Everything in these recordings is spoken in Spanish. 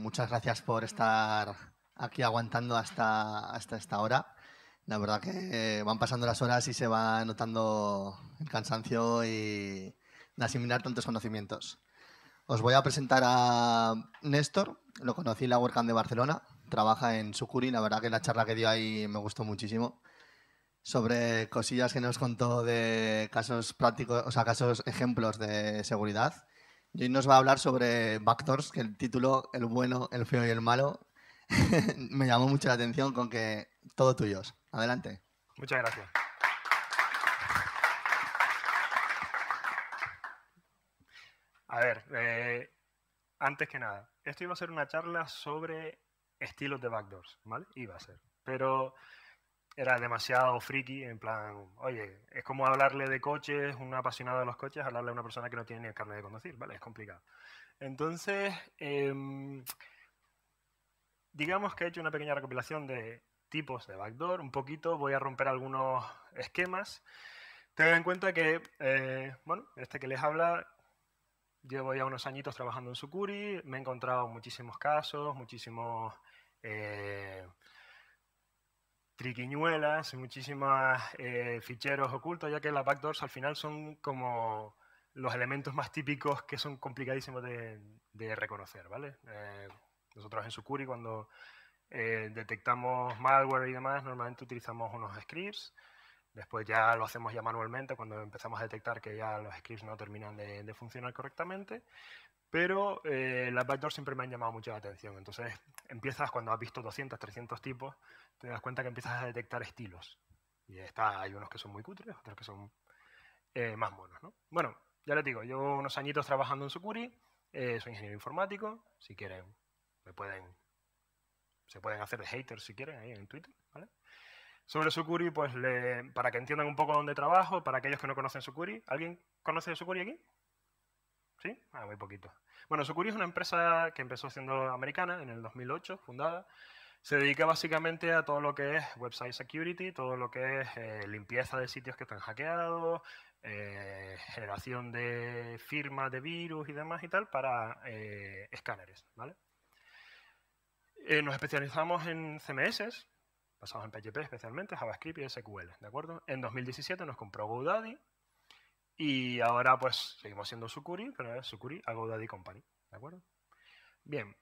muchas gracias por estar aquí aguantando hasta, hasta esta hora. La verdad que van pasando las horas y se va notando el cansancio y de asimilar tantos conocimientos. Os voy a presentar a Néstor, lo conocí en la Workcamp de Barcelona, trabaja en Sucuri, la verdad que la charla que dio ahí me gustó muchísimo, sobre cosillas que nos contó de casos prácticos, o sea, casos, ejemplos de seguridad Hoy nos va a hablar sobre Backdoors, que el título, el bueno, el feo y el malo, me llamó mucho la atención con que todo tuyos. Adelante. Muchas gracias. A ver, eh, antes que nada, esto iba a ser una charla sobre estilos de backdoors, ¿vale? Iba a ser. Pero era demasiado friki, en plan, oye, es como hablarle de coches, un apasionado de los coches, hablarle a una persona que no tiene ni el carnet de conducir, ¿vale? Es complicado. Entonces, em, digamos que he hecho una pequeña recopilación de tipos de backdoor, un poquito, voy a romper algunos esquemas. Tengan en cuenta que, eh, bueno, este que les habla, llevo ya unos añitos trabajando en Sucuri, me he encontrado muchísimos casos, muchísimos... Eh, triquiñuelas, y muchísimos eh, ficheros ocultos, ya que las backdoors al final son como los elementos más típicos que son complicadísimos de, reconocer, ¿vale? Eh, nosotros en Sucuri cuando eh, detectamos malware y demás, normalmente utilizamos unos scripts, después ya lo hacemos ya manualmente cuando empezamos a detectar que ya los scripts no terminan de, de funcionar correctamente, pero eh, las backdoors siempre me han llamado mucho la atención. Entonces, empiezas cuando has visto 200, 300 tipos, te das cuenta que empiezas a detectar estilos. Y está, hay unos que son muy cutres, otros que son eh, más buenos, ¿no? Bueno, ya les digo, llevo unos añitos trabajando en Sucuri, eh, soy ingeniero informático. Si quieren, me pueden. Se pueden hacer de haters si quieren ahí en Twitter, Sobre Sucuri, pues para que entiendan un poco dónde trabajo, para aquellos que no conocen Sucuri, ¿alguien conoce Sucuri aquí? ¿Sí? Ah, muy poquito. Bueno, Sucuri es una empresa que empezó siendo americana en el 2008, fundada. Se dedica básicamente a todo lo que es website security, todo lo que es eh, limpieza de sitios que están hackeados, eh, generación de firmas de virus y demás y tal para eh, escáneres, nos especializamos en CMS, basados en PHP especialmente, JavaScript y SQL, ¿de acuerdo? En 2017 nos compró GoDaddy, y ahora pues seguimos siendo Sucuri, pero es Sucuri a GoDaddy Company. ¿De acuerdo? Bien.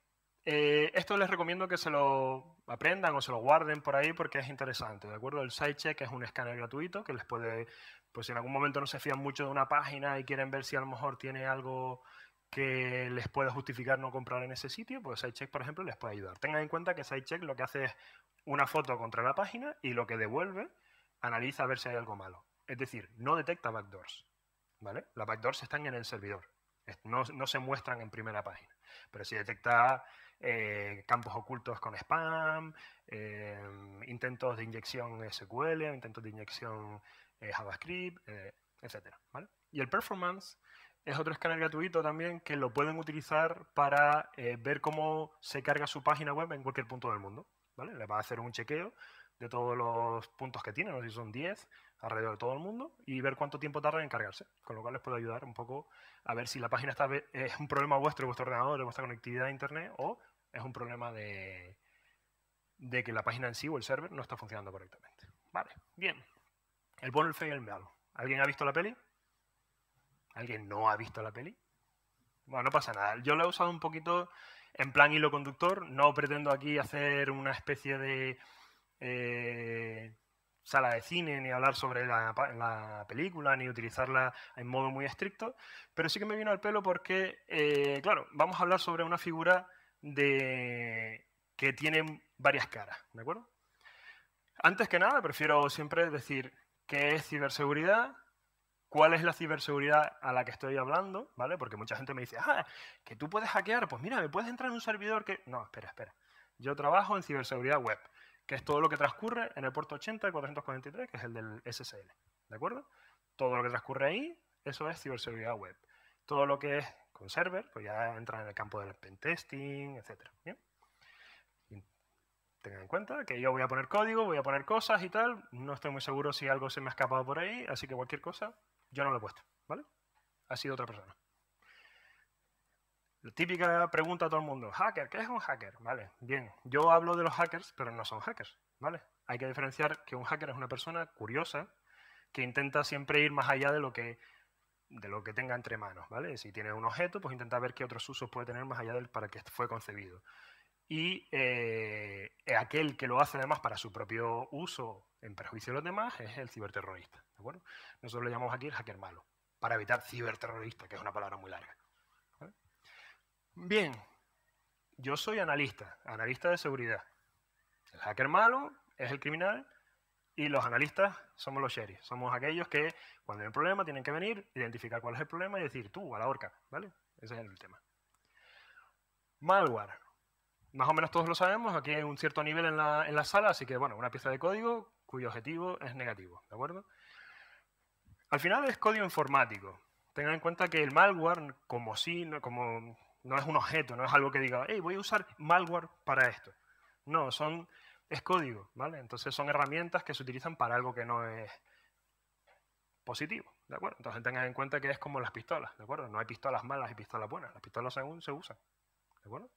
Eh, esto les recomiendo que se lo aprendan o se lo guarden por ahí porque es interesante, ¿de acuerdo? El SiteCheck es un escáner gratuito que les puede, pues si en algún momento no se fían mucho de una página y quieren ver si a lo mejor tiene algo que les pueda justificar no comprar en ese sitio, pues SiteCheck, por ejemplo, les puede ayudar. Tengan en cuenta que SiteCheck lo que hace es una foto contra la página y lo que devuelve analiza a ver si hay algo malo. Es decir, no detecta backdoors. ¿vale? Las backdoors están en el servidor, no, se muestran en primera página. Pero si detecta eh, campos ocultos con spam, eh, intentos de inyección SQL, intentos de inyección eh, JavaScript, etc. Y el performance es otro escáner gratuito también que lo pueden utilizar para ver cómo se carga su página web en cualquier punto del mundo. Le va a hacer un chequeo de todos los puntos que tiene, no sé si son 10, alrededor de todo el mundo y ver cuánto tiempo tarda en cargarse. Con lo cual les puedo ayudar un poco a ver si la página está, es un problema vuestro, vuestro ordenador, de vuestra conectividad a Internet o es un problema de, de que la página en sí o el server no está funcionando correctamente. Vale, bien. El bueno, el feo y el malo. ¿Alguien ha visto la peli? ¿Alguien no ha visto la peli? Bueno, no pasa nada. Yo la he usado un poquito en plan hilo conductor. No pretendo aquí hacer una especie de... Eh, sala de cine, ni hablar sobre la, película, ni utilizarla en modo muy estricto, pero sí que me vino al pelo porque, eh, claro, vamos a hablar sobre una figura de... que tiene varias caras, ¿de acuerdo? Antes que nada, prefiero siempre decir qué es ciberseguridad, cuál es la ciberseguridad a la que estoy hablando, ¿vale? Porque mucha gente me dice, ah, que tú puedes hackear, pues mira, me puedes entrar en un servidor que... No, espera, espera. Yo trabajo en ciberseguridad web que es todo lo que transcurre en el puerto 80 y 443, que es el del SSL. ¿De acuerdo? Todo lo que transcurre ahí, eso es ciberseguridad web. Todo lo que es con server, pues ya entra en el campo del pentesting, etc. ¿Bien? tengan en cuenta que yo voy a poner código, voy a poner cosas y tal. No estoy muy seguro si algo se me ha escapado por ahí, así que cualquier cosa, yo no lo he puesto, ¿vale? Ha sido otra persona. La típica pregunta a todo el mundo, hacker, ¿qué es un hacker? Vale, bien, yo hablo de los hackers, pero no son hackers, ¿vale? Hay que diferenciar que un hacker es una persona curiosa que intenta siempre ir más allá de lo que, de lo que tenga entre manos, ¿vale? Si tiene un objeto, pues intenta ver qué otros usos puede tener más allá del para que fue concebido. Y eh, aquel que lo hace además para su propio uso en perjuicio de los demás es el ciberterrorista, ¿de Nosotros le llamamos aquí el hacker malo, para evitar ciberterrorista, que es una palabra muy larga. Bien, yo soy analista, analista de seguridad. El hacker malo es el criminal y los analistas somos los sheriffs. Somos aquellos que cuando hay un problema tienen que venir, identificar cuál es el problema y decir tú a la horca, ¿vale? Ese es el tema. Malware. Más o menos todos lo sabemos, aquí hay un cierto nivel en la, en la sala, así que bueno, una pieza de código cuyo objetivo es negativo, ¿de acuerdo? Al final es código informático. Tengan en cuenta que el malware, como, si, como no es un objeto, no es algo que diga, hey, voy a usar malware para esto. No, son, es código, ¿vale? Entonces son herramientas que se utilizan para algo que no es positivo, ¿de acuerdo? Entonces tengan en cuenta que es como las pistolas, ¿de acuerdo? No hay pistolas malas y pistolas buenas, las pistolas según se usan, ¿de acuerdo?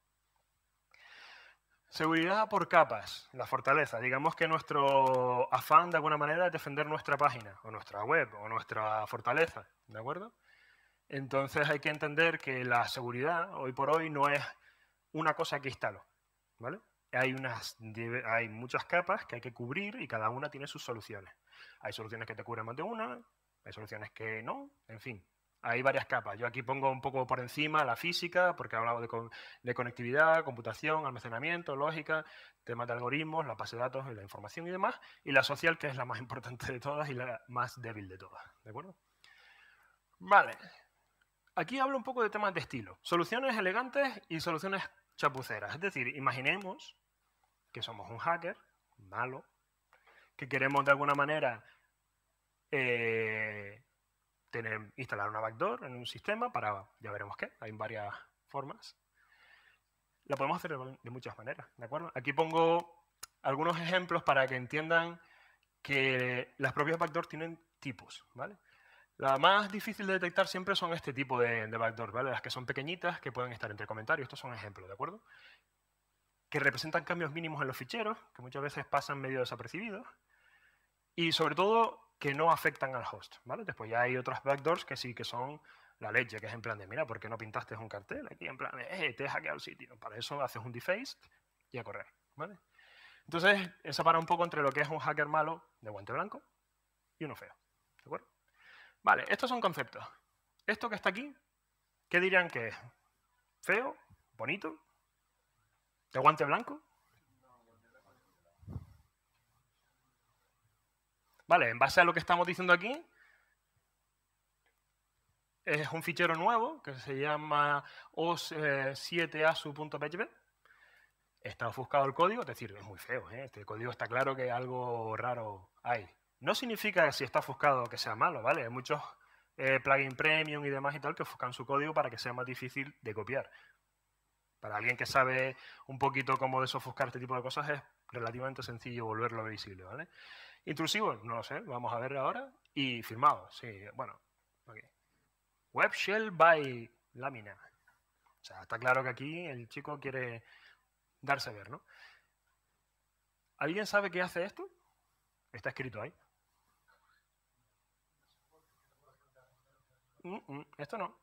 Seguridad por capas, la fortaleza. Digamos que nuestro afán de alguna manera es defender nuestra página, o nuestra web, o nuestra fortaleza, ¿de acuerdo? Entonces hay que entender que la seguridad hoy por hoy no es una cosa que instalo. ¿vale? Hay, unas, hay muchas capas que hay que cubrir y cada una tiene sus soluciones. Hay soluciones que te cubren más de una, hay soluciones que no, en fin. Hay varias capas. Yo aquí pongo un poco por encima la física, porque he de, de conectividad, computación, almacenamiento, lógica, temas de algoritmos, la base de datos y la información y demás. Y la social, que es la más importante de todas y la más débil de todas. ¿De acuerdo? Vale. Aquí hablo un poco de temas de estilo, soluciones elegantes y soluciones chapuceras. Es decir, imaginemos que somos un hacker, malo, que queremos de alguna manera eh, instalar una backdoor en un sistema para, ya veremos qué, hay varias formas. La podemos hacer de muchas maneras, ¿de acuerdo? Aquí pongo algunos ejemplos para que entiendan que las propias backdoors tienen tipos, ¿vale? La más difícil de detectar siempre son este tipo de, backdoors, ¿vale? Las que son pequeñitas, que pueden estar entre comentarios, estos son ejemplos, ¿de acuerdo? Que representan cambios mínimos en los ficheros, que muchas veces pasan medio desapercibidos, y sobre todo que no afectan al host, ¿vale? Después ya hay otras backdoors que sí que son la leche, que es en plan de, mira, ¿por qué no pintaste un cartel aquí? En plan de, eh, te he hackeado el sitio. Para eso haces un defaced y a correr, ¿vale? Entonces, esa para un poco entre lo que es un hacker malo de guante blanco y uno feo, ¿de acuerdo? Vale, estos son conceptos. Esto que está aquí, ¿qué dirían que es? ¿Feo? ¿Bonito? ¿De guante blanco? Vale, en base a lo que estamos diciendo aquí, es un fichero nuevo que se llama os7asu.php. Está ofuscado el código, es decir, es muy feo. ¿eh? Este código está claro que algo raro hay. No significa que si está ofuscado que sea malo, ¿vale? Hay muchos eh, plugin plugins premium y demás y tal que ofuscan su código para que sea más difícil de copiar. Para alguien que sabe un poquito cómo desofuscar este tipo de cosas es relativamente sencillo volverlo visible, ¿vale? Intrusivo, no lo sé, vamos a ver ahora. Y firmado, sí, bueno, Webshell Web shell by lámina. O sea, está claro que aquí el chico quiere darse a ver, ¿no? ¿Alguien sabe qué hace esto? Está escrito ahí. Mm, mm, esto no.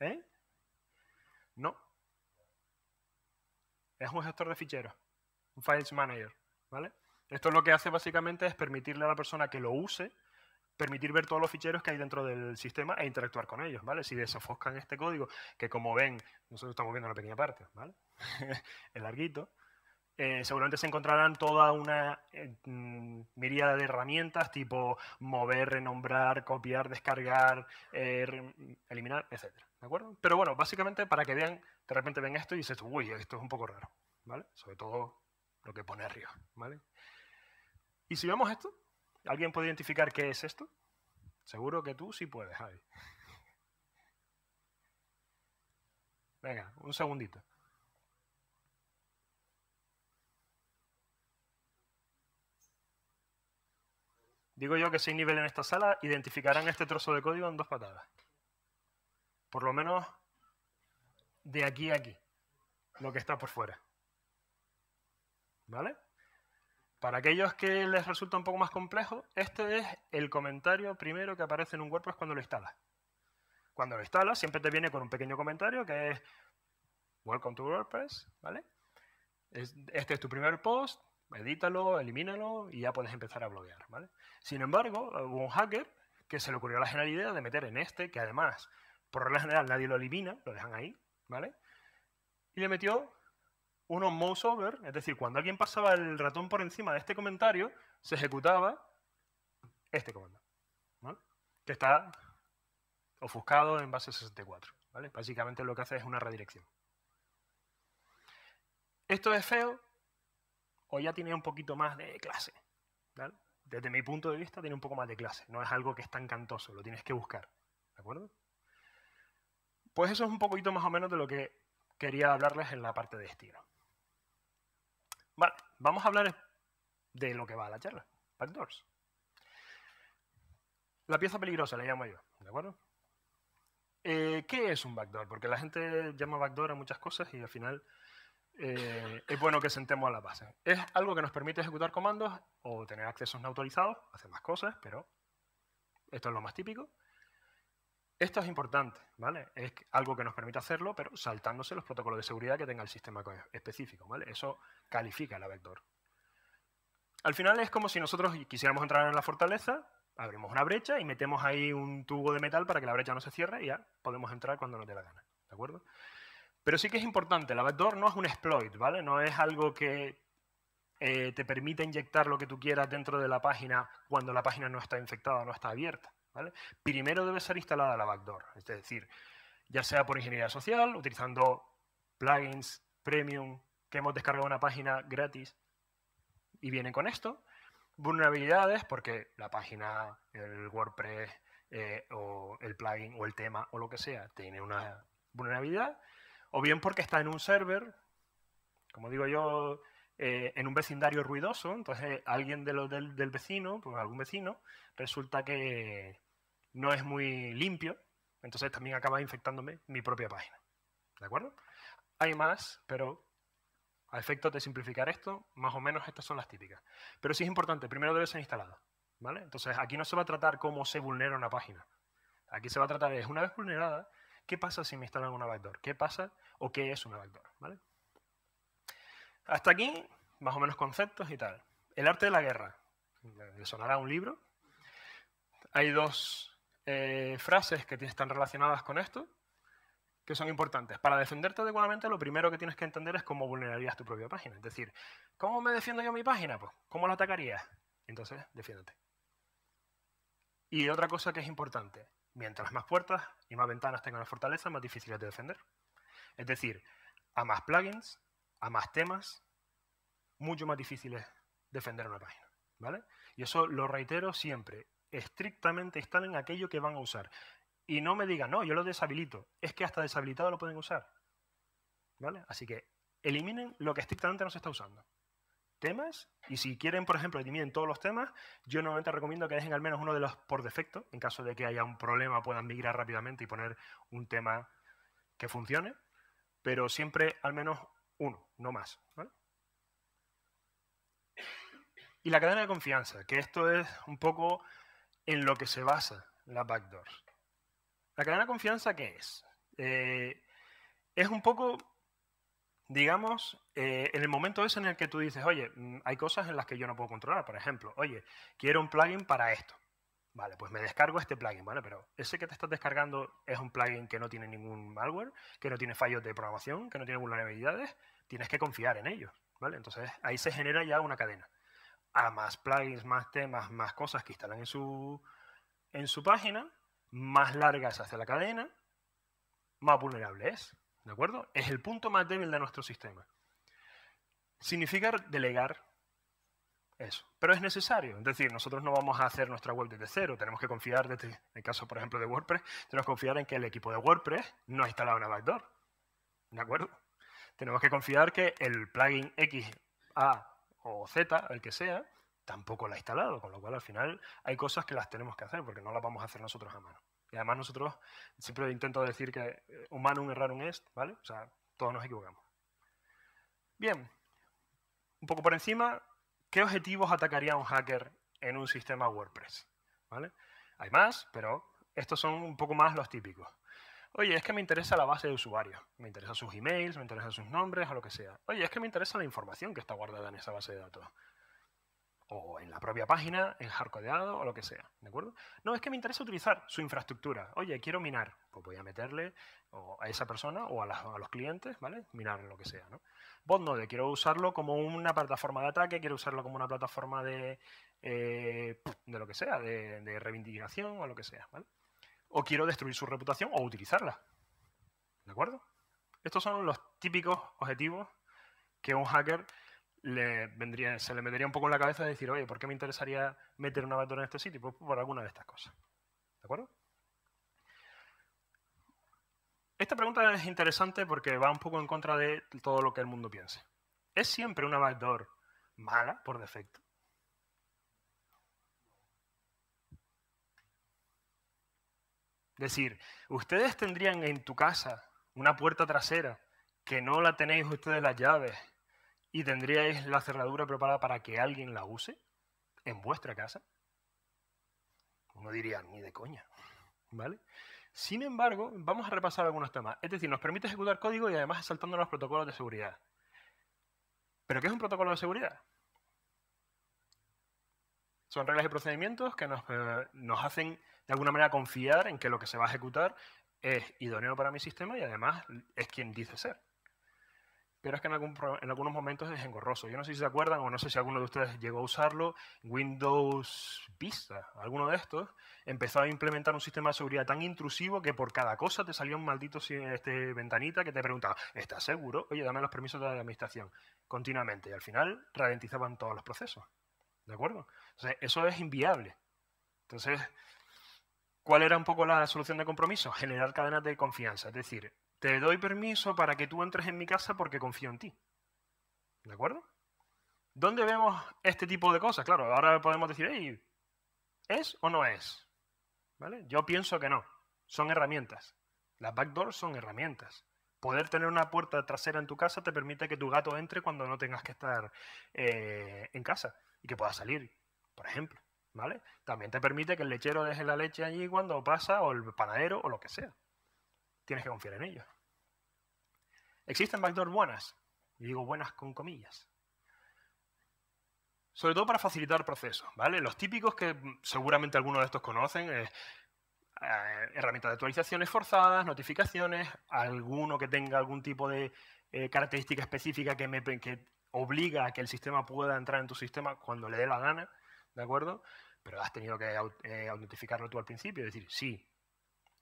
¿Eh? No. Es un gestor de ficheros, un Files Manager, ¿vale? Esto lo que hace básicamente es permitirle a la persona que lo use, permitir ver todos los ficheros que hay dentro del sistema e interactuar con ellos, ¿vale? Si desafoscan este código, que como ven, nosotros estamos viendo una pequeña parte, ¿vale? El larguito, eh, seguramente se encontrarán toda una eh, mm, miríada de herramientas tipo mover, renombrar, copiar, descargar, eh, eliminar, etc. ¿De acuerdo? Pero bueno, básicamente para que vean, de repente ven esto y dices, uy, esto es un poco raro, ¿vale? Sobre todo lo que pone arriba, ¿vale? Y si vemos esto, ¿alguien puede identificar qué es esto? Seguro que tú sí puedes, Venga, un segundito. Digo yo que sin nivel en esta sala identificarán este trozo de código en dos patadas. Por lo menos de aquí a aquí, lo que está por fuera. ¿Vale? Para aquellos que les resulta un poco más complejo, este es el comentario primero que aparece en un WordPress cuando lo instalas. Cuando lo instalas, siempre te viene con un pequeño comentario que es Welcome to WordPress, ¿vale? Este es tu primer post, edítalo, elimínalo y ya puedes empezar a bloguear, ¿vale? Sin embargo, hubo un hacker que se le ocurrió la genial idea de meter en este, que además, por regla general, nadie lo elimina, lo dejan ahí, ¿vale? Y le metió unos mouse over, es decir, cuando alguien pasaba el ratón por encima de este comentario, se ejecutaba este comando, ¿vale? Que está ofuscado en base 64, Básicamente lo que hace es una redirección. Esto es feo o ya tiene un poquito más de clase. Desde mi punto de vista tiene un poco más de clase, no es algo que es tan cantoso, lo tienes que buscar. ¿De acuerdo? Pues eso es un poquito más o menos de lo que quería hablarles en la parte de estilo. Vale, vamos a hablar de lo que va a la charla, backdoors. La pieza peligrosa, la llamo yo, ¿de acuerdo? Eh, ¿Qué es un backdoor? Porque la gente llama backdoor a muchas cosas y al final eh, es bueno que sentemos a la base. Es algo que nos permite ejecutar comandos o tener accesos no autorizados, hacer más cosas, pero esto es lo más típico. Esto es importante, ¿vale? Es algo que nos permite hacerlo, pero saltándose los protocolos de seguridad que tenga el sistema específico, ¿vale? Eso califica la vector. Al final es como si nosotros quisiéramos entrar en la fortaleza, abrimos una brecha y metemos ahí un tubo de metal para que la brecha no se cierre y ya podemos entrar cuando nos dé la gana, ¿de acuerdo? Pero sí que es importante, la backdoor no es un exploit, ¿vale? No es algo que eh, te permite inyectar lo que tú quieras dentro de la página cuando la página no está infectada, no está abierta, ¿vale? Primero debe ser instalada la backdoor, es decir, ya sea por ingeniería social, utilizando plugins premium que hemos descargado una página gratis y vienen con esto, vulnerabilidades porque la página, el WordPress eh, o el plugin o el tema o lo que sea tiene una vulnerabilidad o bien porque está en un server, como digo yo, eh, en un vecindario ruidoso, entonces alguien del, vecino, pues algún vecino, resulta que no es muy limpio, entonces también acaba infectándome mi propia página. ¿De acuerdo? Hay más, pero a efectos de simplificar esto, más o menos estas son las típicas. Pero sí es importante, primero debe ser instalado. ¿vale? Entonces aquí no se va a tratar cómo se vulnera una página. Aquí se va a tratar, es una vez vulnerada, ¿Qué pasa si me instalan una backdoor? ¿Qué pasa o qué es una backdoor? Hasta aquí, más o menos conceptos y tal. El arte de la guerra. Le sonará un libro. Hay dos eh, frases que están relacionadas con esto que son importantes. Para defenderte adecuadamente, lo primero que tienes que entender es cómo vulnerarías tu propia página. Es decir, ¿cómo me defiendo yo mi página? Pues, ¿cómo la atacarías? Entonces, defiéndete. Y otra cosa que es importante, Mientras más puertas y más ventanas tengan la fortaleza, más difíciles de defender. Es decir, a más plugins, a más temas, mucho más difícil es defender una página. ¿Vale? Y eso lo reitero siempre. Estrictamente instalen aquello que van a usar. Y no me digan, no, yo lo deshabilito. Es que hasta deshabilitado lo pueden usar. ¿Vale? Así que eliminen lo que estrictamente no se está usando temas y si quieren, por ejemplo, eliminen todos los temas, yo normalmente recomiendo que dejen al menos uno de los por defecto, en caso de que haya un problema puedan migrar rápidamente y poner un tema que funcione, pero siempre al menos uno, no más. Y la cadena de confianza, que esto es un poco en lo que se basa la backdoor. ¿La cadena de confianza qué es? Eh, es un poco digamos, eh, en el momento ese en el que tú dices, oye, mm, hay cosas en las que yo no puedo controlar. Por ejemplo, oye, quiero un plugin para esto. Vale, pues me descargo este plugin, ¿vale? Pero ese que te estás descargando es un plugin que no tiene ningún malware, que no tiene fallos de programación, que no tiene vulnerabilidades. Tienes que confiar en ellos, ¿vale? Entonces ahí se genera ya una cadena. A más plugins, más temas, más cosas que instalan en su, en su página, más larga se hace la cadena, más vulnerable es. ¿De acuerdo? Es el punto más débil de nuestro sistema. Significa delegar eso. Pero es necesario. Es decir, nosotros no vamos a hacer nuestra web desde cero. Tenemos que confiar, desde, en el caso, por ejemplo, de WordPress, tenemos que confiar en que el equipo de WordPress no ha instalado una backdoor. ¿De acuerdo? Tenemos que confiar que el plugin X, A o Z, el que sea, tampoco lo ha instalado. Con lo cual, al final, hay cosas que las tenemos que hacer porque no las vamos a hacer nosotros a mano. Y además nosotros siempre intento decir que eh, humano humanum un est, ¿vale? O sea, todos nos equivocamos. Bien, un poco por encima, ¿qué objetivos atacaría un hacker en un sistema WordPress? ¿Vale? Hay más, pero estos son un poco más los típicos. Oye, es que me interesa la base de usuarios, me interesan sus emails, me interesan sus nombres o lo que sea. Oye, es que me interesa la información que está guardada en esa base de datos o en la propia página, en hardcodeado o lo que sea, ¿de acuerdo? No, es que me interesa utilizar su infraestructura. Oye, quiero minar, pues voy a meterle a esa persona o a, los clientes, ¿vale? Minar lo que sea, ¿no? Botnode, quiero usarlo como una plataforma de ataque, quiero usarlo como una plataforma de, eh, de lo que sea, de, de, reivindicación o lo que sea, ¿vale? O quiero destruir su reputación o utilizarla, ¿de acuerdo? Estos son los típicos objetivos que un hacker le vendría, se le metería un poco en la cabeza de decir, oye, ¿por qué me interesaría meter una backdoor en este sitio? Pues por alguna de estas cosas. ¿De acuerdo? Esta pregunta es interesante porque va un poco en contra de todo lo que el mundo piense. ¿Es siempre una backdoor mala por defecto? Es decir, ustedes tendrían en tu casa una puerta trasera que no la tenéis ustedes las llaves y tendríais la cerradura preparada para que alguien la use en vuestra casa? No diría, ni de coña, ¿vale? Sin embargo, vamos a repasar algunos temas. Es decir, nos permite ejecutar código y además saltando los protocolos de seguridad. ¿Pero qué es un protocolo de seguridad? Son reglas y procedimientos que eh, nos hacen de alguna manera confiar en que lo que se va a ejecutar es idóneo para mi sistema y además es quien dice ser pero es que en, algunos momentos es engorroso. Yo no sé si se acuerdan o no sé si alguno de ustedes llegó a usarlo. Windows Vista, alguno de estos, empezó a implementar un sistema de seguridad tan intrusivo que por cada cosa te salía un maldito este, ventanita que te preguntaba, ¿estás seguro? Oye, dame los permisos de la administración continuamente. Y al final ralentizaban todos los procesos. ¿De acuerdo? eso es inviable. Entonces, ¿cuál era un poco la solución de compromiso? Generar cadenas de confianza. Es decir, te doy permiso para que tú entres en mi casa porque confío en ti. ¿De acuerdo? ¿Dónde vemos este tipo de cosas? Claro, ahora podemos decir, ¿es o no es? ¿Vale? Yo pienso que no. Son herramientas. Las backdoors son herramientas. Poder tener una puerta trasera en tu casa te permite que tu gato entre cuando no tengas que estar eh, en casa y que pueda salir, por ejemplo. ¿Vale? También te permite que el lechero deje la leche allí cuando pasa, o el panadero, o lo que sea tienes que confiar en ellos. Existen backdoors buenas, y digo buenas con comillas. Sobre todo para facilitar procesos, ¿vale? Los típicos que seguramente algunos de estos conocen, eh, herramientas de actualizaciones forzadas, notificaciones, alguno que tenga algún tipo de eh, característica específica que, me, que obliga a que el sistema pueda entrar en tu sistema cuando le dé la gana, ¿de acuerdo? Pero has tenido que eh, autentificarlo tú al principio y decir, sí,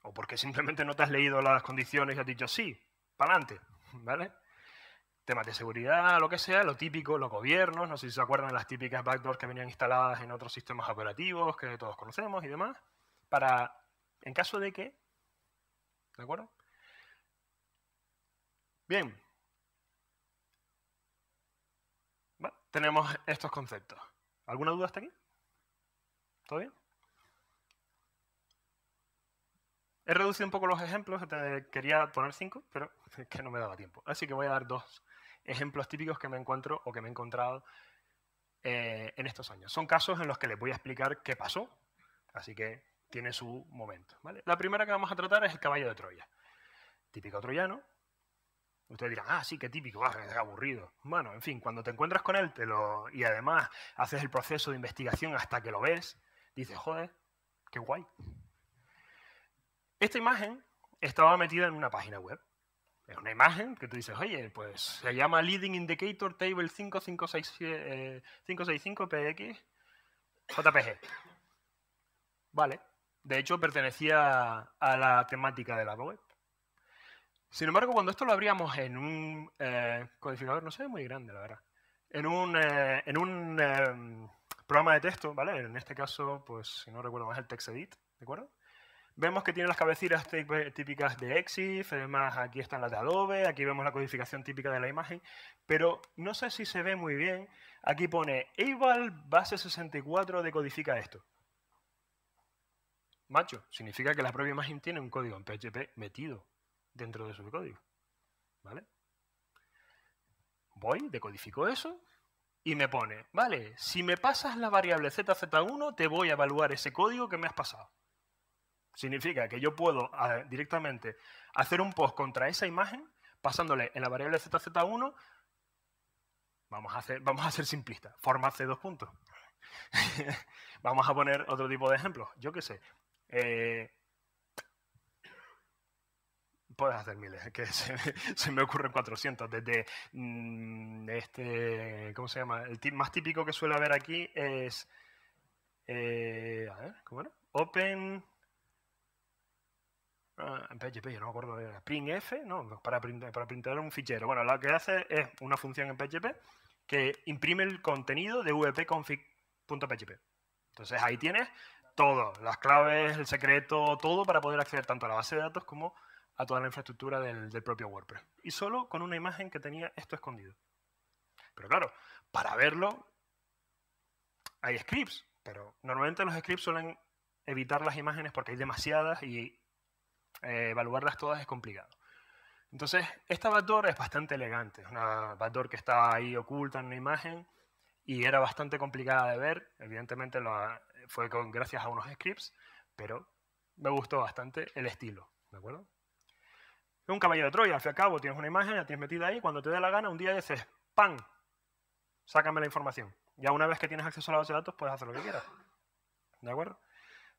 o porque simplemente no te has leído las condiciones y has dicho sí, para adelante, ¿vale? Temas de seguridad, lo que sea, lo típico, los gobiernos, no sé si se acuerdan de las típicas backdoors que venían instaladas en otros sistemas operativos que todos conocemos y demás, para, en caso de que, ¿de acuerdo? Bien. tenemos estos conceptos. ¿Alguna duda hasta aquí? ¿Todo bien? He reducido un poco los ejemplos, quería poner cinco, pero es que no me daba tiempo. Así que voy a dar dos ejemplos típicos que me encuentro o que me he encontrado eh, en estos años. Son casos en los que les voy a explicar qué pasó, así que tiene su momento. ¿vale? La primera que vamos a tratar es el caballo de Troya. Típico troyano. Ustedes dirán, ah, sí, qué típico, ah, es aburrido. Bueno, en fin, cuando te encuentras con él te lo... y además haces el proceso de investigación hasta que lo ves, dices, joder, qué guay. Esta imagen estaba metida en una página web. Es una imagen que tú dices, oye, pues se llama Leading Indicator Table 565PX eh, JPG. Vale. De hecho, pertenecía a la temática de la web. Sin embargo, cuando esto lo abríamos en un eh, codificador, no sé, muy grande, la verdad, en un, eh, en un programa de texto, ¿vale? En este caso, pues, si no recuerdo más, el TextEdit, ¿de acuerdo? Vemos que tiene las cabecitas típicas de EXIF, además aquí están las de Adobe, aquí vemos la codificación típica de la imagen, pero no sé si se ve muy bien. Aquí pone Eval base 64 decodifica esto. Macho, significa que la propia imagen tiene un código en PHP metido dentro de su código. Voy, decodifico eso y me pone, vale, si me pasas la variable zz1, te voy a evaluar ese código que me has pasado. Significa que yo puedo ah, directamente hacer un post contra esa imagen pasándole en la variable zz1, vamos a, hacer, vamos a ser simplistas, forma c dos puntos. vamos a poner otro tipo de ejemplos, yo qué sé. Eh, puedes hacer miles, que se, me ocurren 400, desde mm, este, ¿cómo se llama? El tip más típico que suele haber aquí es, eh, a ver, ¿cómo era? Open Ah, en PHP, yo no me acuerdo, era printf, ¿no? Para, para printar un fichero. Bueno, lo que hace es una función en PHP que imprime el contenido de vpconfig.php. Entonces ahí tienes todo, las claves, el secreto, todo para poder acceder tanto a la base de datos como a toda la infraestructura del, del propio WordPress. Y solo con una imagen que tenía esto escondido. Pero claro, para verlo hay scripts, pero normalmente los scripts suelen evitar las imágenes porque hay demasiadas y eh, evaluarlas todas es complicado. Entonces, esta backdoor es bastante elegante, es una backdoor que está ahí oculta en una imagen y era bastante complicada de ver, evidentemente lo, fue con, gracias a unos scripts, pero me gustó bastante el estilo, ¿de acuerdo? Es un caballo de Troya, al fin y al cabo, tienes una imagen, la tienes metida ahí, cuando te dé la gana, un día dices, ¡pam! Sácame la información. Ya una vez que tienes acceso a la base de datos, puedes hacer lo que quieras. ¿De acuerdo?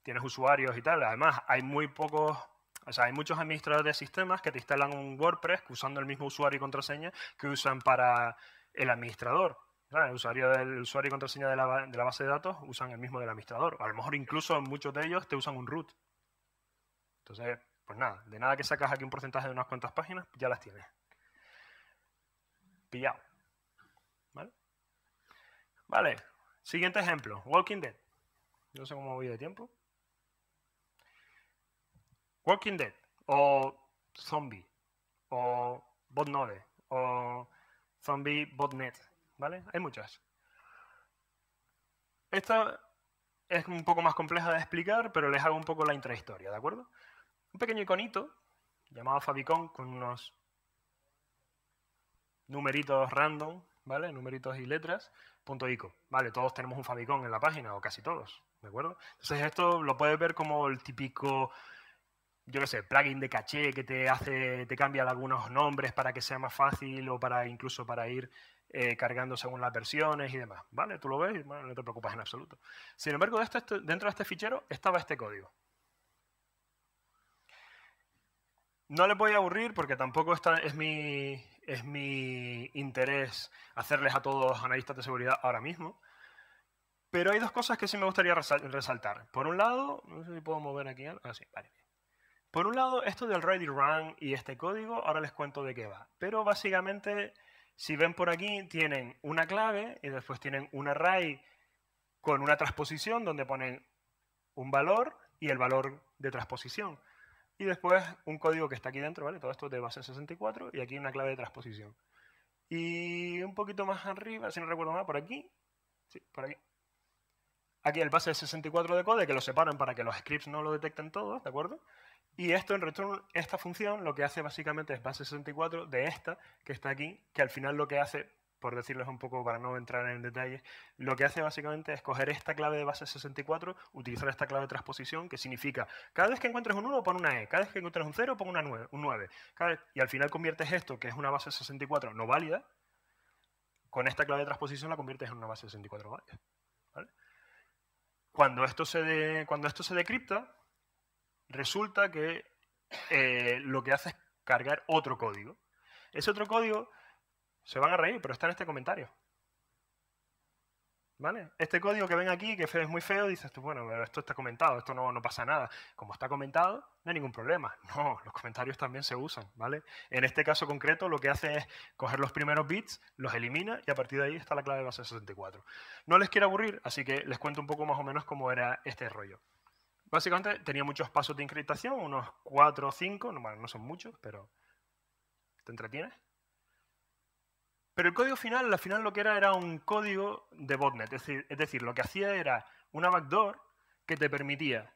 Tienes usuarios y tal. Además, hay muy pocos o sea, hay muchos administradores de sistemas que te instalan un WordPress usando el mismo usuario y contraseña que usan para el administrador. El, usuario del, usuario y contraseña de la, de la, base de datos usan el mismo del administrador. A lo mejor incluso muchos de ellos te usan un root. Entonces, pues nada, de nada que sacas aquí un porcentaje de unas cuantas páginas, ya las tienes. Pillado. ¿Vale? Vale. Siguiente ejemplo, Walking Dead. No sé cómo voy de tiempo. Walking Dead, o Zombie, o Botnode, o Zombie Botnet, ¿vale? Hay muchas. Esta es un poco más compleja de explicar, pero les hago un poco la intrahistoria, ¿de acuerdo? Un pequeño iconito llamado Fabicon con unos numeritos random, ¿vale? Numeritos y letras, punto Vale, todos tenemos un Fabicon en la página, o casi todos, ¿de acuerdo? Entonces esto lo puedes ver como el típico yo no sé, plugin de caché que te hace, te cambia algunos nombres para que sea más fácil o para incluso para ir eh, cargando según las versiones y demás. ¿Vale? Tú lo ves y no te preocupas en absoluto. Sin embargo, dentro de este fichero estaba este código. No le voy a aburrir porque tampoco es, mi, es mi interés hacerles a todos analistas de seguridad ahora mismo. Pero hay dos cosas que sí me gustaría resaltar. Por un lado, no sé si puedo mover aquí algo. Ah, sí, vale. Por un lado, esto del ready run y este código, ahora les cuento de qué va. Pero básicamente, si ven por aquí, tienen una clave y después tienen un array con una transposición donde ponen un valor y el valor de transposición. Y después un código que está aquí dentro, ¿vale? Todo esto de base 64 y aquí una clave de transposición. Y un poquito más arriba, si no recuerdo mal, por aquí. Sí, por aquí. Aquí el base de 64 de code, que lo separan para que los scripts no lo detecten todos, ¿de acuerdo? Y esto en retorno esta función lo que hace básicamente es base 64 de esta que está aquí, que al final lo que hace, por decirles un poco para no entrar en detalle, lo que hace básicamente es coger esta clave de base 64, utilizar esta clave de transposición, que significa cada vez que encuentres un 1 pon una E, cada vez que encuentres un 0 pon una 9, un 9. y al final conviertes esto, que es una base 64 no válida, con esta clave de transposición la conviertes en una base 64 válida. Cuando esto se cuando esto se decripta, resulta que eh, lo que hace es cargar otro código. Ese otro código, se van a reír, pero está en este comentario. ¿Vale? Este código que ven aquí, que es muy feo, dices bueno, pero esto está comentado, esto no, no pasa nada. Como está comentado, no hay ningún problema. No, los comentarios también se usan, ¿vale? En este caso concreto, lo que hace es coger los primeros bits, los elimina y a partir de ahí está la clave base 64. No les quiero aburrir, así que les cuento un poco más o menos cómo era este rollo. Básicamente tenía muchos pasos de encriptación, unos cuatro o 5, no, son muchos, pero te entretienes. Pero el código final, al final lo que era era un código de botnet, es decir, lo que hacía era una backdoor que te permitía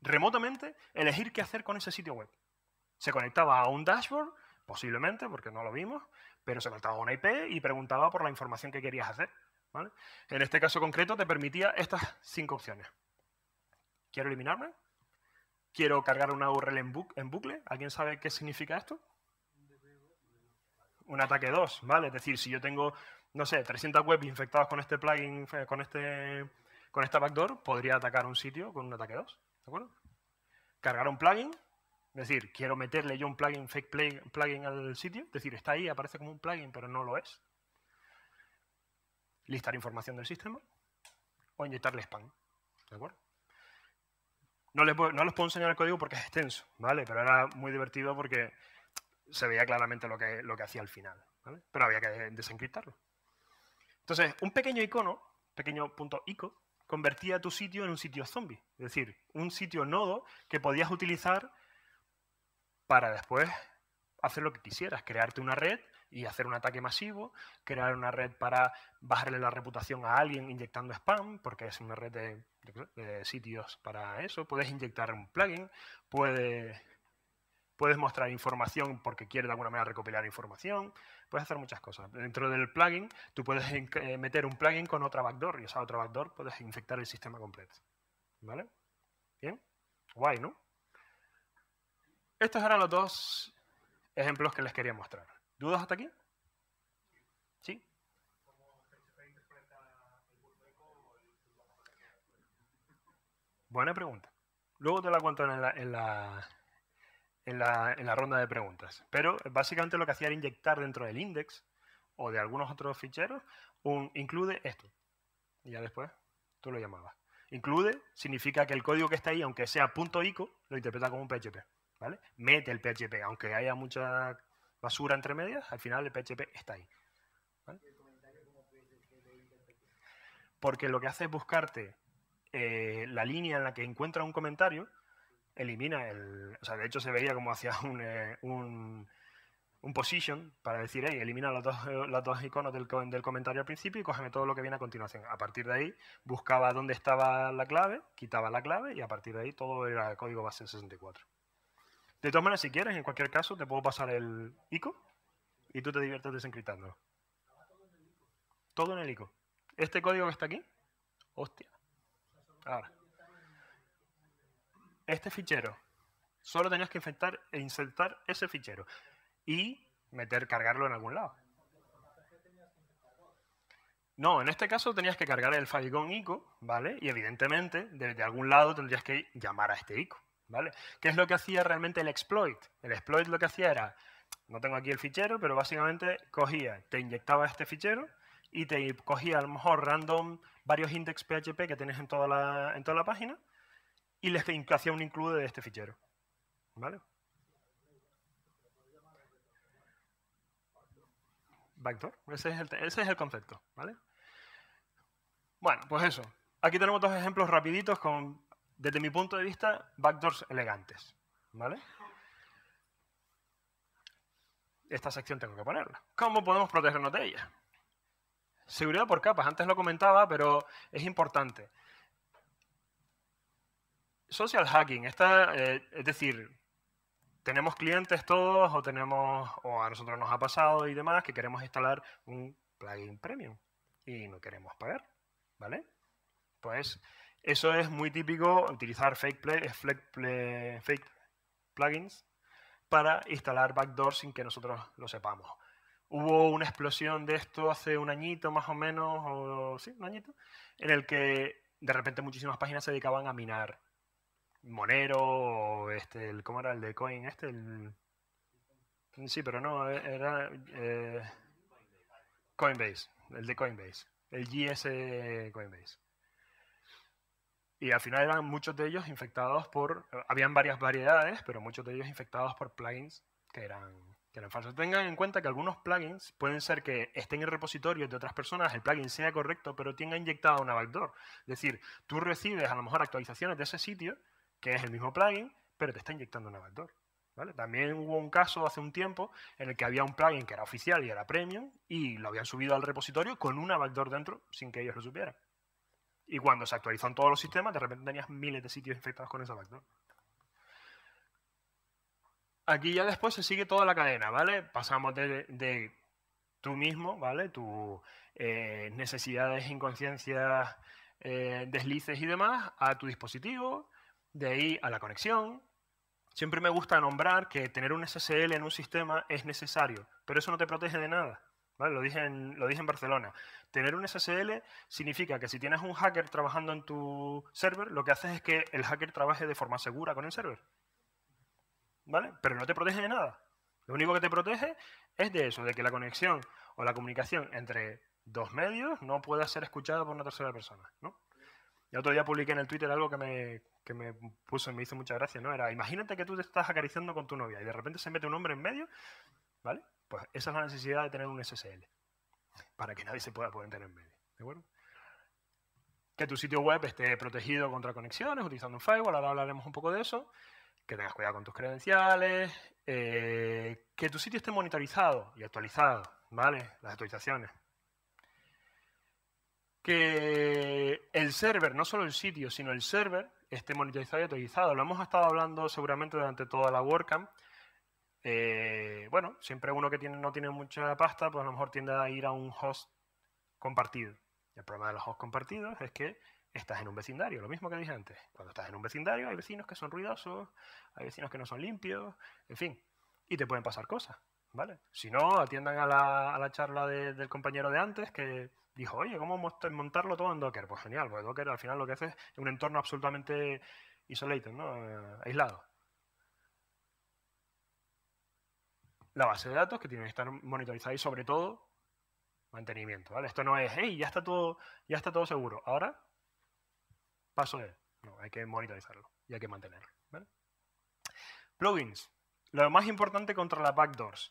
remotamente elegir qué hacer con ese sitio web. Se conectaba a un dashboard, posiblemente, porque no lo vimos, pero se conectaba a una IP y preguntaba por la información que querías hacer. En este caso concreto te permitía estas cinco opciones. ¿Quiero eliminarme? ¿Quiero cargar una URL en, en bucle? ¿Alguien sabe qué significa esto? Un ataque 2, ¿vale? Es decir, si yo tengo, no sé, 300 webs infectadas con este plugin, eh, con, este, con esta backdoor, podría atacar un sitio con un ataque 2, ¿de acuerdo? Cargar un plugin, es decir, quiero meterle yo un plugin, fake plugin al sitio. Es decir, está ahí, aparece como un plugin, pero no lo es. Listar información del sistema. O inyectarle spam. ¿De acuerdo? No les, puedo, enseñar el código porque es extenso, ¿vale? Pero era muy divertido porque se veía claramente lo que, lo que hacía al final, ¿vale? Pero había que desencriptarlo. Entonces, un pequeño icono, pequeño punto ico, convertía tu sitio en un sitio zombie. Es decir, un sitio nodo que podías utilizar para después hacer lo que quisieras, crearte una red y hacer un ataque masivo, crear una red para bajarle la reputación a alguien inyectando spam, porque es una red de eh, sitios para eso, puedes inyectar un plugin, puedes, puedes mostrar información porque quieres de alguna manera recopilar información, puedes hacer muchas cosas. Dentro del plugin, tú puedes eh, meter un plugin con otra backdoor y esa otra backdoor puedes infectar el sistema completo. ¿Vale? Bien, guay, ¿no? Estos eran los dos ejemplos que les quería mostrar. ¿Dudas hasta aquí? Buena pregunta. Luego te la cuento en la, en la, en la, en la ronda de preguntas. Pero básicamente lo que hacía era inyectar dentro del index o de algunos otros ficheros un include esto. Y ya después tú lo llamabas. Include significa que el código que está ahí, aunque sea punto .ico, lo interpreta como un PHP. Mete el PHP, aunque haya mucha basura entre medias, al final el PHP está ahí. Porque lo que hace es buscarte eh, la línea en la que encuentra un comentario elimina el. O sea, de hecho se veía como hacía eh, un, un, position para decir, hey, elimina los dos, eh, iconos del, del, comentario al principio y cógeme todo lo que viene a continuación. A partir de ahí buscaba dónde estaba la clave, quitaba la clave y a partir de ahí todo era código base 64. De todas maneras, si quieres, en cualquier caso, te puedo pasar el ICO y tú te diviertes desencriptándolo. Todo en el ICO. Este código que está aquí, hostia. Ahora. Este fichero. Solo tenías que infectar e insertar ese fichero. Y meter, cargarlo en algún lado. No, en este caso tenías que cargar el favicon ICO, ¿vale? Y evidentemente, desde algún lado tendrías que llamar a este ICO, ¿vale? ¿Qué es lo que hacía realmente el exploit? El exploit lo que hacía era, no tengo aquí el fichero, pero básicamente cogía, te inyectaba este fichero y te cogía a lo mejor random varios index PHP que tienes en toda la, en toda la página y les hacía un include de este fichero. ¿Vale? Backdoor, ese es el, ese es el concepto, ¿vale? Bueno, pues eso. Aquí tenemos dos ejemplos rapiditos con, desde mi punto de vista, backdoors elegantes, ¿vale? Esta sección tengo que ponerla. ¿Cómo podemos protegernos de ella? Seguridad por capas, antes lo comentaba, pero es importante. Social hacking, esta, eh, es decir, tenemos clientes todos o tenemos o a nosotros nos ha pasado y demás que queremos instalar un plugin premium y no queremos pagar, ¿vale? Pues eso es muy típico utilizar fake, eh, plugins para instalar backdoor sin que nosotros lo sepamos. Hubo una explosión de esto hace un añito más o menos, o sí, un añito, en el que de repente muchísimas páginas se dedicaban a minar Monero, o este, el, ¿cómo era el de Coin? Este, Sí, pero no, e, era eh, Coinbase, el de Coinbase, el GS Coinbase. Y al final eran muchos de ellos infectados por, habían varias variedades, pero muchos de ellos infectados por plugins que eran que tengan en cuenta que algunos plugins pueden ser que estén en repositorios de otras personas, el plugin sea correcto, pero tenga inyectada una backdoor. Es decir, tú recibes a lo mejor actualizaciones de ese sitio, que es el mismo plugin, pero te está inyectando una backdoor. ¿Vale? También hubo un caso hace un tiempo en el que había un plugin que era oficial y era premium y lo habían subido al repositorio con una backdoor dentro sin que ellos lo supieran. Y cuando se actualizó en todos los sistemas, de repente tenías miles de sitios infectados con esa backdoor aquí ya después se sigue toda la cadena, ¿vale? Pasamos de, tú mismo, ¿vale? Tus eh, necesidades, inconsciencias, eh, deslices y demás, a tu dispositivo, de ahí a la conexión. Siempre me gusta nombrar que tener un SSL en un sistema es necesario, pero eso no te protege de nada. ¿vale? Lo, dicen, lo dije en Barcelona. Tener un SSL significa que si tienes un hacker trabajando en tu server, lo que haces es que el hacker trabaje de forma segura con el server. Pero no te protege de nada. Lo único que te protege es de eso, de que la conexión o la comunicación entre dos medios no pueda ser escuchada por una tercera persona, ¿no? Y otro día publiqué en el Twitter algo que me, que me puso, me hizo mucha gracia, ¿no? Era, imagínate que tú te estás acariciando con tu novia y de repente se mete un hombre en medio, ¿vale? Pues esa es la necesidad de tener un SSL, para que nadie se pueda poner en medio, ¿de acuerdo? Que tu sitio web esté protegido contra conexiones, utilizando un firewall, ahora hablaremos un poco de eso, que tengas cuidado con tus credenciales, eh, que tu sitio esté monitorizado y actualizado, ¿vale? Las actualizaciones. Que el server, no solo el sitio, sino el server, esté monitorizado y actualizado. Lo hemos estado hablando seguramente durante toda la WordCamp. Eh, bueno, siempre uno que no tiene mucha pasta, pues a lo mejor tiende a ir a un host compartido. El problema de los hosts compartidos es que estás en un vecindario, lo mismo que dije antes. Cuando estás en un vecindario hay vecinos que son ruidosos, hay vecinos que no son limpios, en fin, y te pueden pasar cosas, ¿vale? Si no, atiendan a la, charla del compañero de antes que dijo, oye, ¿cómo montarlo todo en Docker? Pues genial, porque Docker al final lo que hace es un entorno absolutamente isolated, ¿no? Eh, aislado. La base de datos que tiene que estar monitorizada y sobre todo mantenimiento, ¿vale? Esto no es, hey, ya está todo, ya está todo seguro. Ahora paso No, hay que monitorizarlo y hay que mantenerlo. Plugins. Lo más importante contra las backdoors.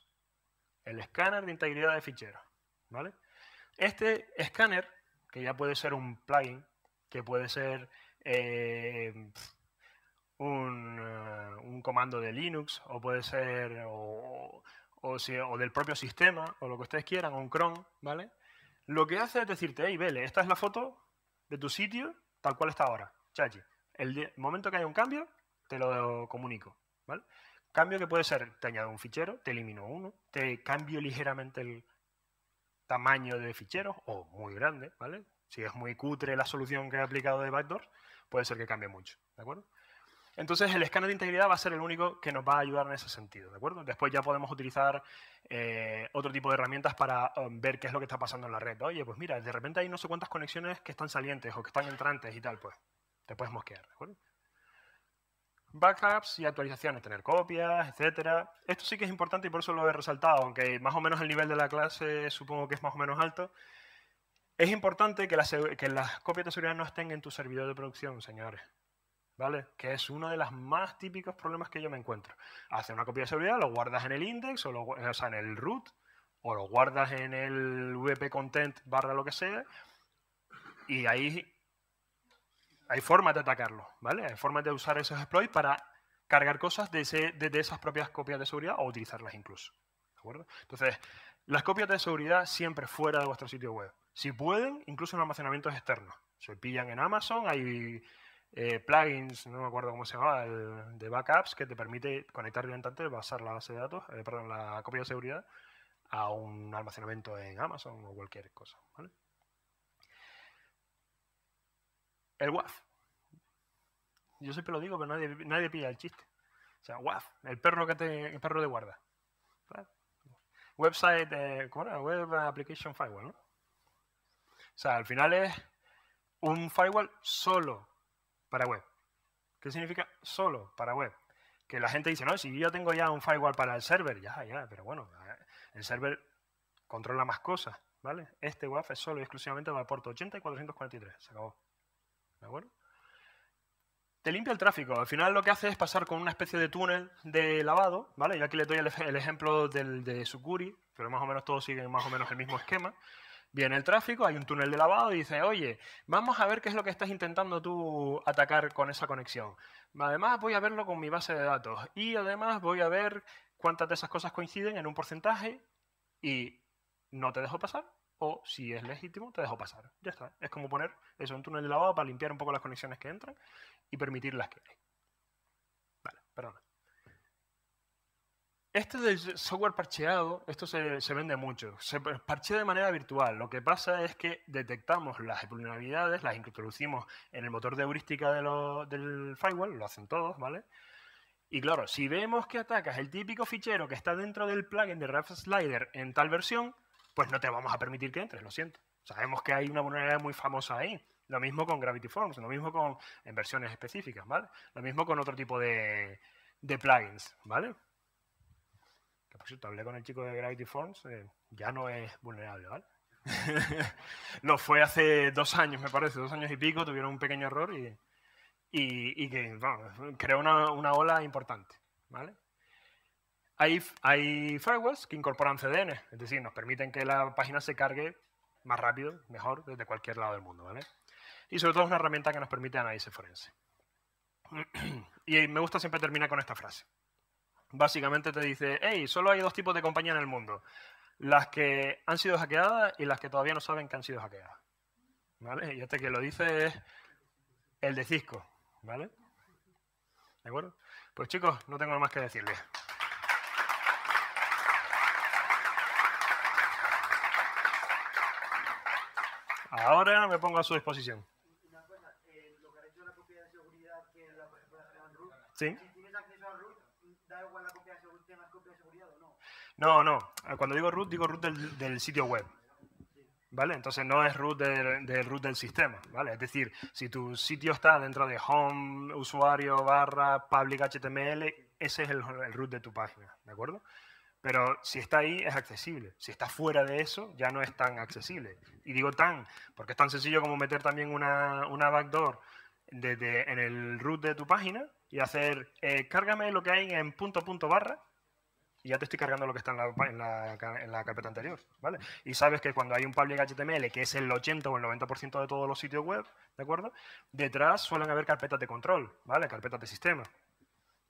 El escáner de integridad de ficheros. ¿vale? Este escáner, que ya puede ser un plugin, que puede ser eh, eh, un, comando de Linux, o puede ser o, del propio sistema, o lo que ustedes quieran, un Chrome, ¿vale? Lo que hace es decirte, hey, vele, esta es la foto de tu sitio tal cual está ahora. Chachi, el momento que haya un cambio, te lo comunico. ¿vale? Cambio que puede ser, te añado un fichero, te elimino uno, te cambio ligeramente el tamaño de ficheros, o muy grande, ¿vale? Si es muy cutre la solución que he aplicado de backdoor, puede ser que cambie mucho, ¿de acuerdo? Entonces, el escáner de integridad va a ser el único que nos va a ayudar en ese sentido, ¿de acuerdo? Después ya podemos utilizar eh, otro tipo de herramientas para um, ver qué es lo que está pasando en la red. Oye, pues mira, de repente hay no sé cuántas conexiones que están salientes o que están entrantes y tal, pues te puedes mosquear, ¿de acuerdo? Backups y actualizaciones, tener copias, etcétera. Esto sí que es importante y por eso lo he resaltado, aunque más o menos el nivel de la clase supongo que es más o menos alto. Es importante que las copias de seguridad no estén en tu servidor de producción, señores. ¿vale? Que es uno de los más típicos problemas que yo me encuentro. Haces una copia de seguridad, lo guardas en el index, o, lo, sea, en el root, o lo guardas en el wp content barra lo que sea, y ahí hay formas de atacarlo, ¿vale? Hay formas de usar esos exploits para cargar cosas de, esas propias copias de seguridad o utilizarlas incluso, ¿de acuerdo? Entonces, las copias de seguridad siempre fuera de vuestro sitio web. Si pueden, incluso en almacenamientos externos. Se pillan en Amazon, hay eh, plugins, no me acuerdo cómo se llama, el, de backups, que te permite conectar directamente, basar la base de datos, eh, perdón, la copia de seguridad a un almacenamiento en Amazon o cualquier cosa. El WAF. Yo siempre lo digo, pero nadie, nadie pilla el chiste. O sea, WAF, el perro que te, el perro de guarda. Website, eh, ¿cómo era? Web Application Firewall, ¿no? O sea, al final es un firewall solo para web. ¿Qué significa solo para web? Que la gente dice, no, si yo tengo ya un firewall para el server, ya, ya, pero bueno, eh, el server controla más cosas, ¿vale? Este WAF es solo y exclusivamente para el puerto 80 y 443, se acabó. ¿De acuerdo? Te limpia el tráfico. Al final lo que hace es pasar con una especie de túnel de lavado, ¿vale? Y aquí le doy el, ejemplo del, de Sucuri, pero más o menos todos siguen más o menos el mismo esquema. Viene el tráfico, hay un túnel de lavado y dice, oye, vamos a ver qué es lo que estás intentando tú atacar con esa conexión. Además voy a verlo con mi base de datos y además voy a ver cuántas de esas cosas coinciden en un porcentaje y no te dejo pasar o si es legítimo te dejo pasar. Ya está. Es como poner eso en túnel de lavado para limpiar un poco las conexiones que entran y permitir las que hay. Vale, perdona. Este del software parcheado, esto se, vende mucho. Se parchea de manera virtual. Lo que pasa es que detectamos las vulnerabilidades, las introducimos en el motor de heurística del firewall, lo hacen todos, ¿vale? Y claro, si vemos que atacas el típico fichero que está dentro del plugin de Raph Slider en tal versión, pues no te vamos a permitir que entres, lo siento. Sabemos que hay una vulnerabilidad muy famosa ahí. Lo mismo con Gravity Forms, lo mismo con en versiones específicas, ¿vale? Lo mismo con otro tipo de plugins, ¿vale? por cierto, hablé con el chico de Gravity Forms, eh, ya no es vulnerable, ¿vale? Lo fue hace dos años, me parece, dos años y pico, tuvieron un pequeño error y, creó una, ola importante, ¿vale? Hay, hay firewalls que incorporan CDN, es decir, nos permiten que la página se cargue más rápido, mejor, desde cualquier lado del mundo, ¿vale? Y sobre todo es una herramienta que nos permite análisis forense. y me gusta siempre terminar con esta frase básicamente te dice, hey, solo hay dos tipos de compañías en el mundo. Las que han sido hackeadas y las que todavía no saben que han sido hackeadas. ¿Vale? Y este que lo dice es el de Cisco. ¿Vale? ¿De acuerdo? Pues chicos, no tengo más que decirles. Ahora me pongo a su disposición. Eh, lo la de seguridad que sí. No, no. Eh, cuando digo root, digo root del, sitio web. ¿Vale? Entonces no es root del, root del sistema, ¿vale? Es decir, si tu sitio está dentro de home, usuario, barra, public HTML, ese es el, root de tu página, ¿de acuerdo? Pero si está ahí, es accesible. Si está fuera de eso, ya no es tan accesible. Y digo tan, porque es tan sencillo como meter también una, una backdoor desde en el root de tu página y hacer, eh, cárgame lo que hay en punto, punto, barra, y ya te estoy cargando lo que está en la, carpeta anterior, ¿vale? Y sabes que cuando hay un public HTML, que es el 80 o el 90% de todos los sitios web, ¿de acuerdo? Detrás suelen haber carpetas de control, ¿vale? Carpetas de sistema.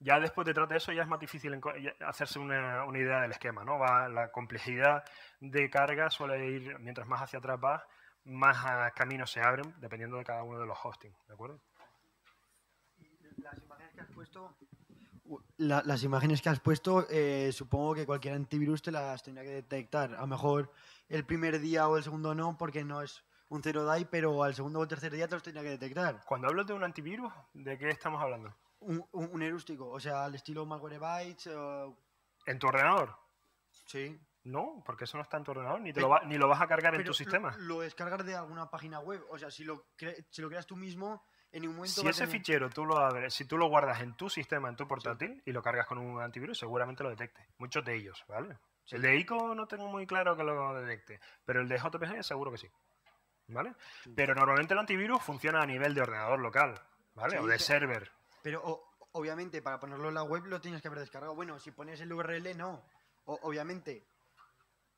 Ya después detrás de eso ya es más difícil hacerse una, idea del esquema, ¿no? Va, la complejidad de carga suele ir, mientras más hacia atrás vas, más caminos se abren, dependiendo de cada uno de los hostings, ¿de acuerdo? Las que has puesto las imágenes que has puesto, eh, supongo que cualquier antivirus te las tendría que detectar. A lo mejor el primer día o el segundo no, porque no es un zero day, pero al segundo o tercer día te los tendría que detectar. Cuando hablas de un antivirus, ¿de qué estamos hablando? Un, erústico, o sea, al estilo malware bytes. ¿En tu ordenador? Sí. No, porque eso no está en tu ordenador, ni, te eh, lo, ni lo vas a cargar en tu sistema. Lo descargas de alguna página web, o sea, si lo, si lo creas tú mismo, si ese fichero tú lo abres, si tú lo guardas en tu sistema, en tu portátil y lo cargas con un antivirus, seguramente lo detecte. Muchos de ellos, ¿vale? El de ICO no tengo muy claro que lo detecte, pero el de JPG seguro que sí. ¿Vale? Pero normalmente el antivirus funciona a nivel de ordenador local, ¿vale? o de server. Pero obviamente para ponerlo en la web lo tienes que haber descargado. Bueno, si pones el URL no. obviamente,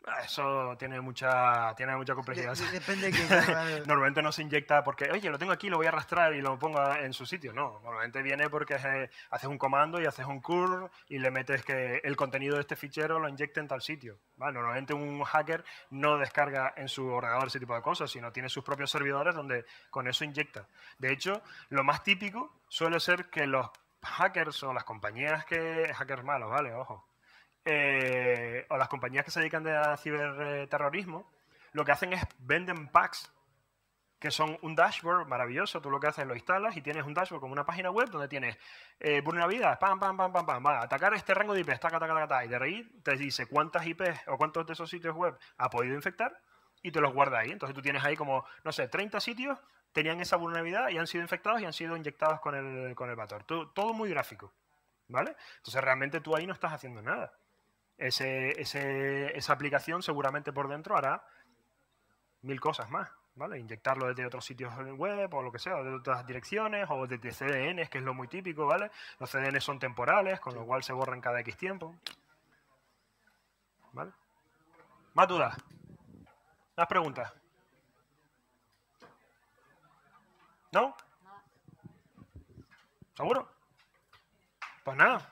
Ah, eso tiene mucha, tiene mucha complejidad. depende normalmente no se inyecta porque, oye, lo tengo aquí, lo voy a arrastrar y lo pongo en su sitio. No, normalmente viene porque eh, haces un comando y haces un curl y le metes que el contenido de este fichero lo inyecte en tal sitio. Normalmente un hacker no descarga en su ordenador ese tipo de cosas, sino tiene sus propios servidores donde con eso inyecta. De hecho, lo más típico suele ser que los hackers o las compañías que... Hackers malos, ¿vale? Ojo eh, o las compañías que se dedican a ciberterrorismo, lo que hacen es venden packs que son un dashboard maravilloso. Tú lo que haces lo instalas y tienes un dashboard como una página web donde tienes eh, vulnerabilidad, pam, pam, pam, pam, pam, atacar este rango de ip taca, taca, taca, taca, y de reír te dice cuántas IPs o cuántos de esos sitios web ha podido infectar y te los guarda ahí. Entonces tú tienes ahí como, no sé, 30 sitios tenían esa vulnerabilidad y han sido infectados y han sido inyectados con el, con el Todo, todo muy gráfico, ¿vale? Entonces realmente tú ahí no estás haciendo nada ese, esa aplicación seguramente por dentro hará mil cosas más, ¿vale? Inyectarlo desde otros sitios web o lo que sea, de otras direcciones o desde CDN que es lo muy típico, ¿vale? Los CDN son temporales, con lo cual se borran cada X tiempo. ¿Vale? ¿Más dudas? ¿Más preguntas? ¿No? ¿Seguro? Pues nada.